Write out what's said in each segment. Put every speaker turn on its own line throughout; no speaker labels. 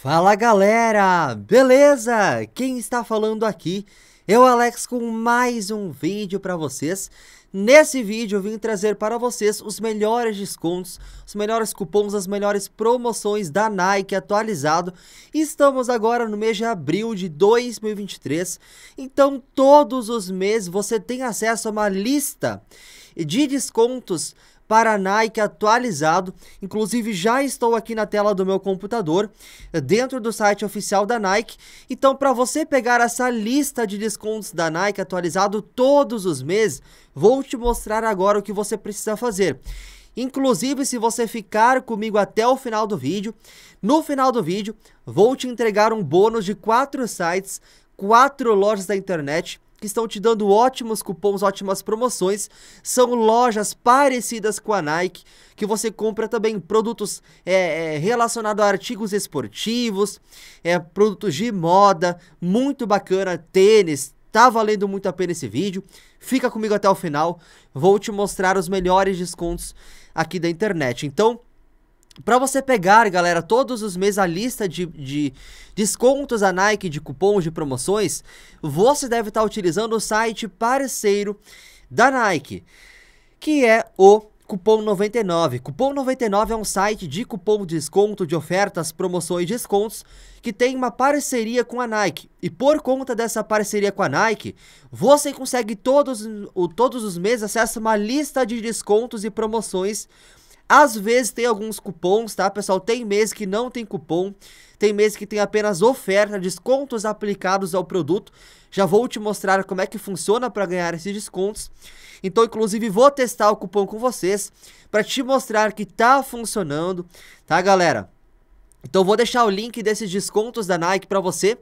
Fala galera, beleza? Quem está falando aqui? Eu, é Alex, com mais um vídeo para vocês. Nesse vídeo eu vim trazer para vocês os melhores descontos, os melhores cupons, as melhores promoções da Nike atualizado. Estamos agora no mês de abril de 2023, então todos os meses você tem acesso a uma lista de descontos para Nike é atualizado. Inclusive, já estou aqui na tela do meu computador, eh, dentro do site oficial da Nike. Então, para você pegar essa lista de descontos da Nike atualizado todos os meses, vou te mostrar agora o que você precisa fazer. Inclusive, se você ficar comigo até o final do vídeo, no final do vídeo, vou te entregar um bônus de quatro sites, quatro lojas da internet que estão te dando ótimos cupons, ótimas promoções. São lojas parecidas com a Nike, que você compra também produtos é, é relacionados a artigos esportivos, é, produtos de moda, muito bacana, tênis. Tá valendo muito a pena esse vídeo. Fica comigo até o final. Vou te mostrar os melhores descontos aqui da internet. Então, para você pegar, galera, todos os meses a lista de, de descontos da Nike, de cupons, de promoções, você deve estar tá utilizando o site parceiro da Nike, que é o Cupom 99. Cupom 99 é um site de cupom de desconto, de ofertas, promoções e descontos que tem uma parceria com a Nike. E por conta dessa parceria com a Nike, você consegue todos, todos os meses acesso a uma lista de descontos e promoções às vezes tem alguns cupons, tá, pessoal? Tem mês que não tem cupom, tem mês que tem apenas oferta, descontos aplicados ao produto. Já vou te mostrar como é que funciona para ganhar esses descontos. Então, inclusive, vou testar o cupom com vocês para te mostrar que tá funcionando, tá, galera? Então, vou deixar o link desses descontos da Nike para você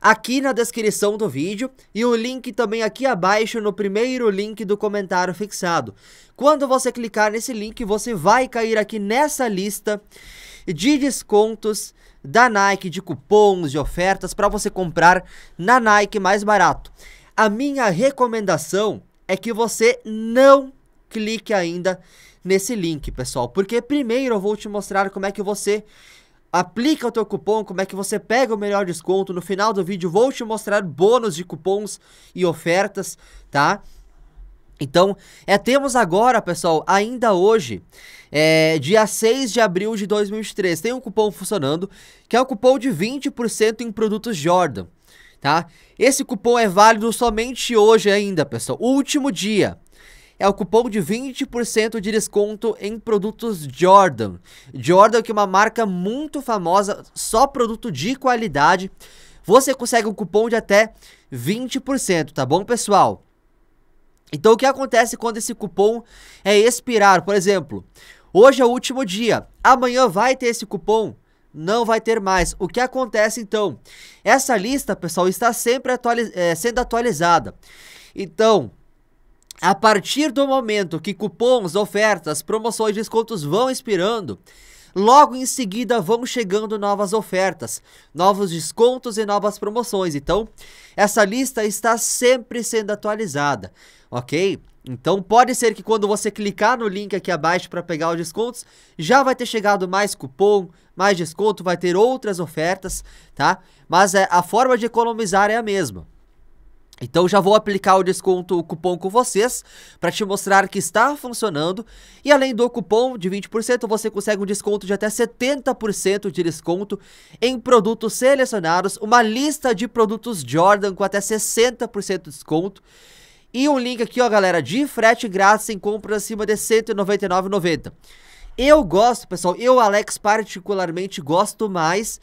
aqui na descrição do vídeo e o link também aqui abaixo no primeiro link do comentário fixado. Quando você clicar nesse link, você vai cair aqui nessa lista de descontos da Nike, de cupons, de ofertas para você comprar na Nike mais barato. A minha recomendação é que você não clique ainda nesse link, pessoal, porque primeiro eu vou te mostrar como é que você aplica o teu cupom, como é que você pega o melhor desconto. No final do vídeo vou te mostrar bônus de cupons e ofertas, tá? Então, é, temos agora, pessoal, ainda hoje, é, dia 6 de abril de 2023, tem um cupom funcionando, que é o um cupom de 20% em produtos Jordan, tá? Esse cupom é válido somente hoje ainda, pessoal, último dia é o cupom de 20% de desconto em produtos Jordan. Jordan que é uma marca muito famosa, só produto de qualidade. Você consegue um cupom de até 20%, tá bom, pessoal? Então o que acontece quando esse cupom é expirar? Por exemplo, hoje é o último dia, amanhã vai ter esse cupom? Não vai ter mais. O que acontece então? Essa lista, pessoal, está sempre atualiz é, eh, sendo atualizada. Então, a partir do momento que cupons, ofertas, promoções, descontos vão expirando, logo em seguida vão chegando novas ofertas, novos descontos e novas promoções. Então, essa lista está sempre sendo atualizada, ok? Então pode ser que quando você clicar no link aqui abaixo para pegar os descontos, já vai ter chegado mais cupom, mais desconto, vai ter outras ofertas, tá? Mas é, a forma de economizar é a mesma. Então já vou aplicar o desconto o cupom com vocês para te mostrar que está funcionando. E além do cupom de 20%, você consegue um desconto de até 70% de desconto em produtos selecionados, uma lista de produtos Jordan com até 60% de desconto. E um link aqui, ó, galera, de frete grátis em compras acima de R$ 199,90. Eu gosto, pessoal, eu, Alex, particularmente gosto mais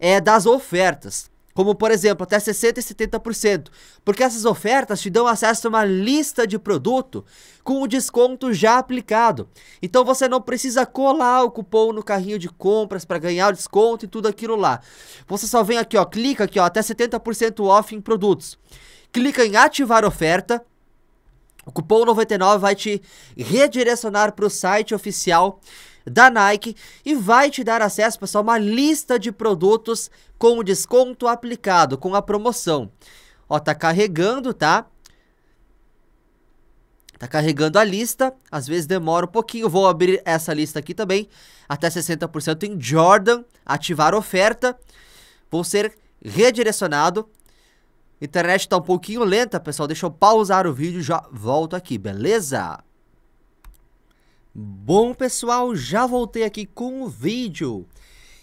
é, das ofertas como por exemplo até 60% e 70%, porque essas ofertas te dão acesso a uma lista de produto com o desconto já aplicado. Então você não precisa colar o cupom no carrinho de compras para ganhar o desconto e tudo aquilo lá. Você só vem aqui, ó, clica aqui, ó, até 70% off em produtos. Clica em ativar oferta o cupom 99 vai te redirecionar para o site oficial da Nike e vai te dar acesso, pessoal, a uma lista de produtos com o desconto aplicado, com a promoção. Ó, tá carregando, tá? Tá carregando a lista, às vezes demora um pouquinho. Vou abrir essa lista aqui também. Até 60% em Jordan, ativar oferta. Vou ser redirecionado Internet tá um pouquinho lenta, pessoal. Deixa eu pausar o vídeo e já volto aqui, beleza? Bom, pessoal, já voltei aqui com o vídeo.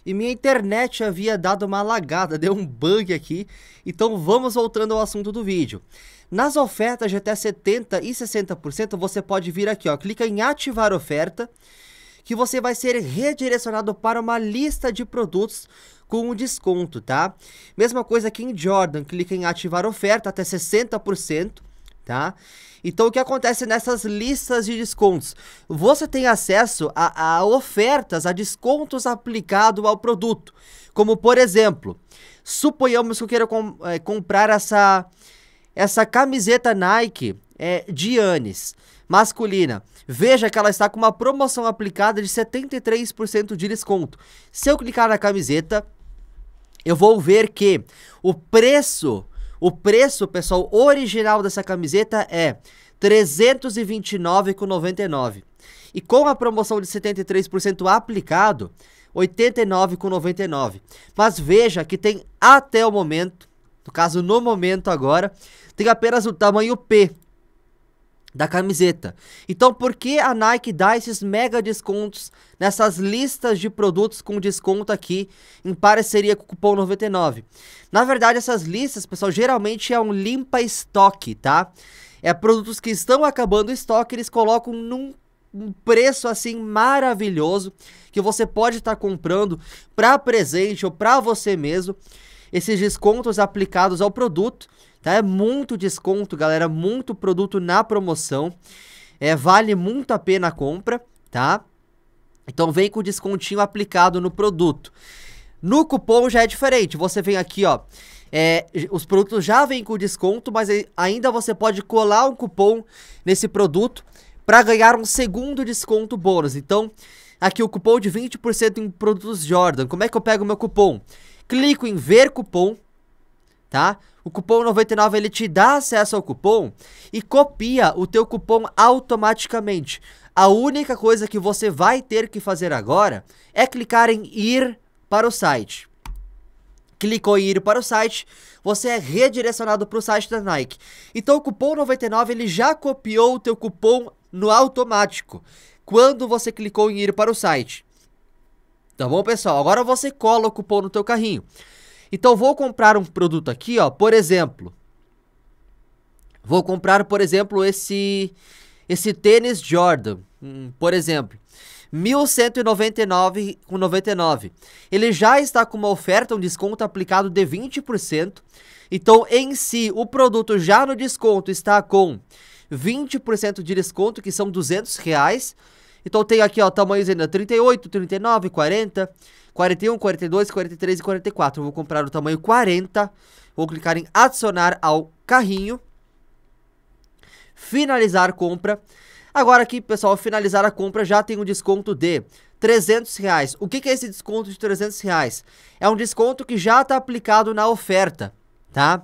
E minha internet havia dado uma lagada, deu um bug aqui. Então vamos voltando ao assunto do vídeo. Nas ofertas de até 70% e 60%, você pode vir aqui, ó. Clica em ativar oferta que você vai ser redirecionado para uma lista de produtos com um desconto, tá? Mesma coisa aqui em Jordan, clica em ativar oferta até 60%, tá? Então o que acontece nessas listas de descontos? Você tem acesso a, a ofertas, a descontos aplicados ao produto. Como por exemplo, suponhamos que eu queira com, é, comprar essa, essa camiseta Nike é, Dianes. Masculina, veja que ela está com uma promoção aplicada de 73% de desconto. Se eu clicar na camiseta, eu vou ver que o preço, o preço, pessoal, original dessa camiseta é 329,99. E com a promoção de 73% aplicado, 89,99. Mas veja que tem até o momento, no caso no momento agora, tem apenas o tamanho P da camiseta. Então, por que a Nike dá esses mega descontos nessas listas de produtos com desconto aqui em parceria com o cupom 99? Na verdade, essas listas, pessoal, geralmente é um limpa estoque, tá? É produtos que estão acabando o estoque, eles colocam num um preço assim maravilhoso que você pode estar tá comprando para presente ou para você mesmo. Esses descontos aplicados ao produto tá? É muito desconto, galera, muito produto na promoção. É, vale muito a pena a compra, tá? Então vem com descontinho aplicado no produto. No cupom já é diferente. Você vem aqui, ó. É, os produtos já vêm com desconto, mas ainda você pode colar um cupom nesse produto para ganhar um segundo desconto bônus. Então, aqui o cupom de 20% em produtos Jordan. Como é que eu pego o meu cupom? Clico em ver cupom, tá? O cupom 99 ele te dá acesso ao cupom e copia o teu cupom automaticamente. A única coisa que você vai ter que fazer agora é clicar em ir para o site. Clicou em ir para o site, você é redirecionado para o site da Nike. Então o cupom 99 ele já copiou o teu cupom no automático quando você clicou em ir para o site. Tá bom, pessoal? Agora você cola o cupom no teu carrinho. Então vou comprar um produto aqui, ó, por exemplo. Vou comprar, por exemplo, esse esse tênis Jordan, hum, por exemplo. 1.199,99. Ele já está com uma oferta, um desconto aplicado de 20%. Então, em si, o produto já no desconto está com 20% de desconto, que são 200 reais. Então, tem aqui, ó, tamanhos ainda 38, 39, 40, 41, 42, 43 e 44. Eu vou comprar o tamanho 40, vou clicar em adicionar ao carrinho, finalizar compra. Agora aqui, pessoal, finalizar a compra já tem um desconto de 300 reais. O que, é esse desconto de 300 reais? É um desconto que já está aplicado na oferta, tá?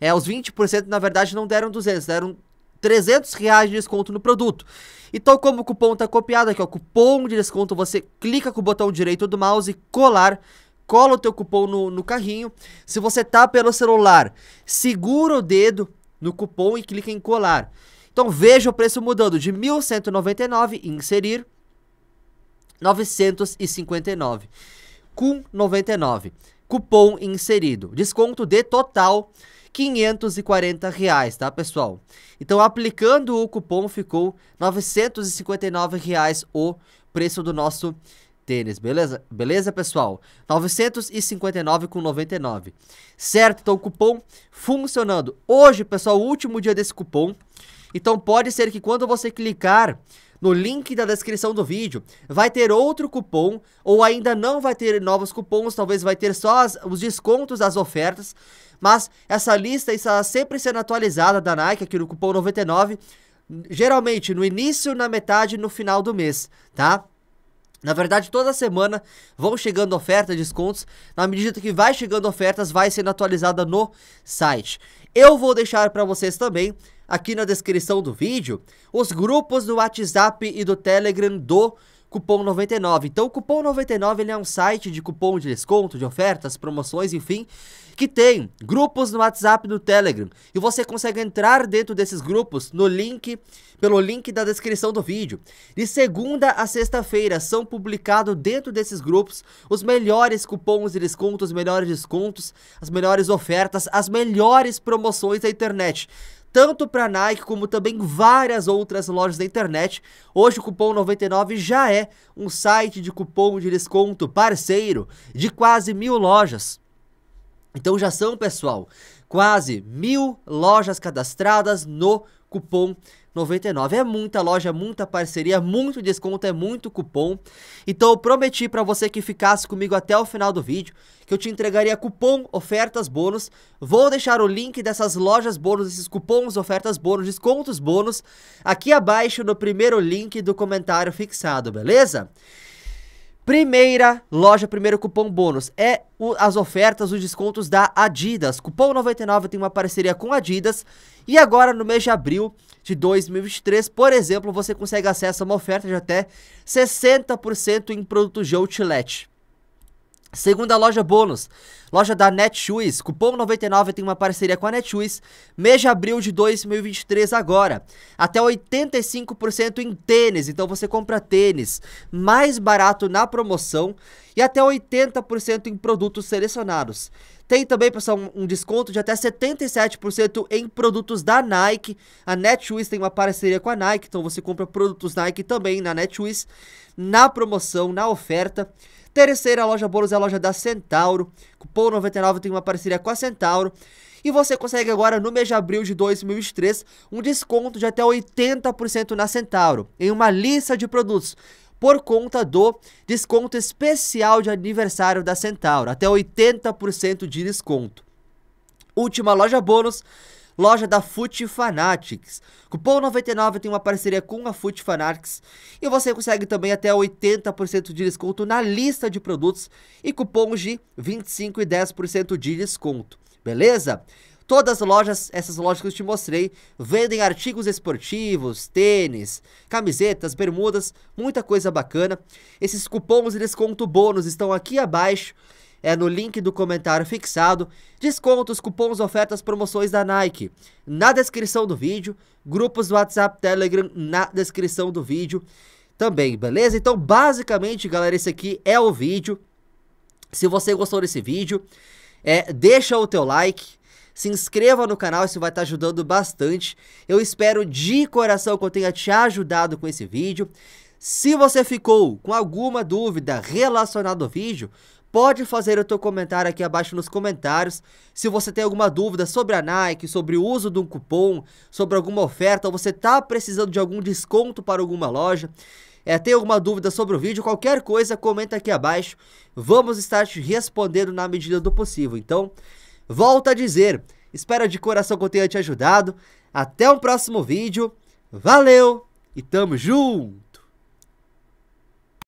É, os 20% na verdade não deram 200, deram 300 reais de desconto no produto. Então, como o cupom está copiado aqui, o cupom de desconto, você clica com o botão direito do mouse, e colar, cola o teu cupom no, no carrinho. Se você tá pelo celular, segura o dedo no cupom e clica em colar. Então veja o preço mudando de 1.199 inserir 959 com 99 cupom inserido desconto de total 540 reais, tá pessoal? Então aplicando o cupom ficou 959 reais o preço do nosso tênis, beleza? Beleza, pessoal? 959,99. Certo? Então, cupom funcionando. Hoje, pessoal, o último dia desse cupom. Então, pode ser que quando você clicar no link da descrição do vídeo. Vai ter outro cupom, ou ainda não vai ter novos cupons, talvez vai ter só as, os descontos das ofertas. Mas essa lista está sempre sendo atualizada da Nike aqui no cupom 99, geralmente no início, na metade e no final do mês, tá? Na verdade, toda semana vão chegando ofertas, descontos. Na medida que vai chegando ofertas, vai sendo atualizada no site. Eu vou deixar para vocês também aqui na descrição do vídeo os grupos do WhatsApp e do Telegram do Cupom 99. Então, o Cupom 99 ele é um site de cupom de desconto, de ofertas, promoções, enfim, que tem grupos no WhatsApp e no Telegram. E você consegue entrar dentro desses grupos no link, pelo link da descrição do vídeo. De segunda a sexta-feira são publicados dentro desses grupos os melhores cupons de desconto, os melhores descontos, as melhores ofertas, as melhores promoções da internet tanto para Nike como também várias outras lojas da internet. Hoje o cupom 99 já é um site de cupom de desconto parceiro de quase mil lojas. Então já são, pessoal, quase mil lojas cadastradas no cupom 99. É muita loja, muita parceria, muito desconto, é muito cupom. Então eu prometi para você que ficasse comigo até o final do vídeo que eu te entregaria cupom, ofertas, bônus. Vou deixar o link dessas lojas bônus, esses cupons, ofertas, bônus, descontos, bônus aqui abaixo no primeiro link do comentário fixado, beleza? Primeira loja, primeiro cupom bônus. É o, as ofertas, os descontos da Adidas. Cupom 99 tem uma parceria com Adidas. E agora, no mês de abril, de 2023. Por exemplo, você consegue acesso a uma oferta de até 60% em produtos de outlet. Segunda loja bônus, loja da Netshoes, cupom 99 tem uma parceria com a Netshoes, mês de abril de 2023 agora, até 85% em tênis, então você compra tênis mais barato na promoção e até 80% em produtos selecionados. Tem também, pessoal, um, desconto de até 77% em produtos da Nike. A NetWiz tem uma parceria com a Nike, então você compra produtos Nike também na NetWiz, na promoção, na oferta. Terceira loja bônus é a loja da Centauro. Cupom 99 tem uma parceria com a Centauro. E você consegue agora, no mês de abril de 2003, um desconto de até 80% na Centauro, em uma lista de produtos por conta do desconto especial de aniversário da Centauro, até 80% de desconto. Última loja bônus, loja da Foot Fanatics. Cupom 99 tem uma parceria com a Foot Fanatics e você consegue também até 80% de desconto na lista de produtos e cupons de 25 e 10% de desconto. Beleza? Todas as lojas, essas lojas que eu te mostrei, vendem artigos esportivos, tênis, camisetas, bermudas, muita coisa bacana. Esses cupons e desconto bônus estão aqui abaixo, é no link do comentário fixado. Descontos, cupons, ofertas, promoções da Nike na descrição do vídeo. Grupos do WhatsApp, Telegram na descrição do vídeo também, beleza? Então, basicamente, galera, esse aqui é o vídeo. Se você gostou desse vídeo, é, deixa o teu like, se inscreva no canal, isso vai estar tá ajudando bastante. Eu espero de coração que eu tenha te ajudado com esse vídeo. Se você ficou com alguma dúvida relacionada ao vídeo, pode fazer o teu comentário aqui abaixo nos comentários. Se você tem alguma dúvida sobre a Nike, sobre o uso de um cupom, sobre alguma oferta, ou você está precisando de algum desconto para alguma loja, é, tem alguma dúvida sobre o vídeo, qualquer coisa, comenta aqui abaixo. Vamos estar te respondendo na medida do possível. Então, Volto a dizer, espero de coração que eu tenha te ajudado. Até o próximo vídeo. Valeu e tamo junto!